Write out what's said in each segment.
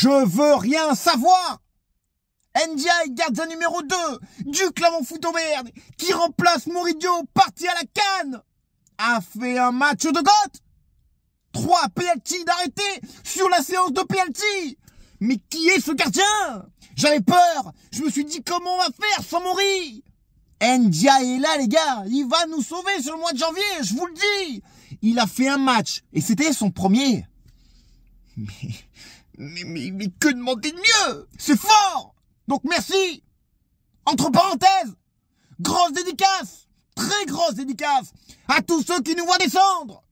Je veux rien savoir Ndiaye gardien numéro 2 du Clermont Foot Auvergne qui remplace Moridio parti à la canne a fait un match de goth 3 PLT d'arrêté sur la séance de PLT Mais qui est ce gardien J'avais peur Je me suis dit comment on va faire sans Mori Ndiaye est là les gars Il va nous sauver sur le mois de janvier, je vous le dis Il a fait un match et c'était son premier mais, mais, mais, que demander de mieux C'est fort Donc merci Entre parenthèses, grosse dédicace, très grosse dédicace à tous ceux qui nous voient descendre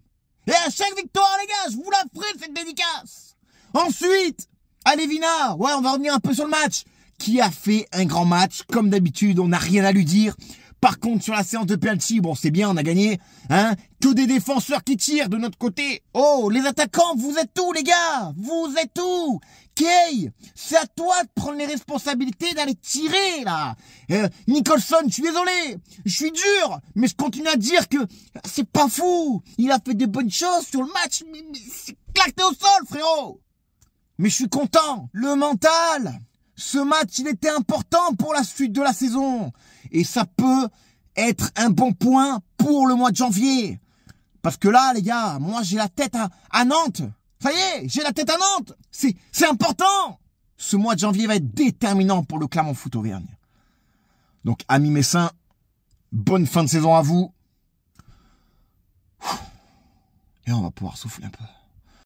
Et à chaque victoire, les gars, je vous la ferai cette dédicace Ensuite, à Lévina, ouais, on va revenir un peu sur le match, qui a fait un grand match, comme d'habitude, on n'a rien à lui dire, par contre, sur la séance de penalty, bon, c'est bien, on a gagné, hein, que des défenseurs qui tirent de notre côté. Oh, les attaquants, vous êtes tous les gars, vous êtes tout. Kay, c'est à toi de prendre les responsabilités d'aller tirer, là. Euh, Nicholson, je suis désolé, je suis dur, mais je continue à dire que c'est pas fou. Il a fait des bonnes choses sur le match, mais, c'est claqué au sol, frérot. Mais je suis content, le mental. Ce match, il était important pour la suite de la saison. Et ça peut être un bon point pour le mois de janvier. Parce que là, les gars, moi, j'ai la tête à, Nantes. Ça y est, j'ai la tête à Nantes. C'est, c'est important. Ce mois de janvier va être déterminant pour le Clermont Foot Auvergne. Donc, amis Messin, bonne fin de saison à vous. Et on va pouvoir souffler un peu.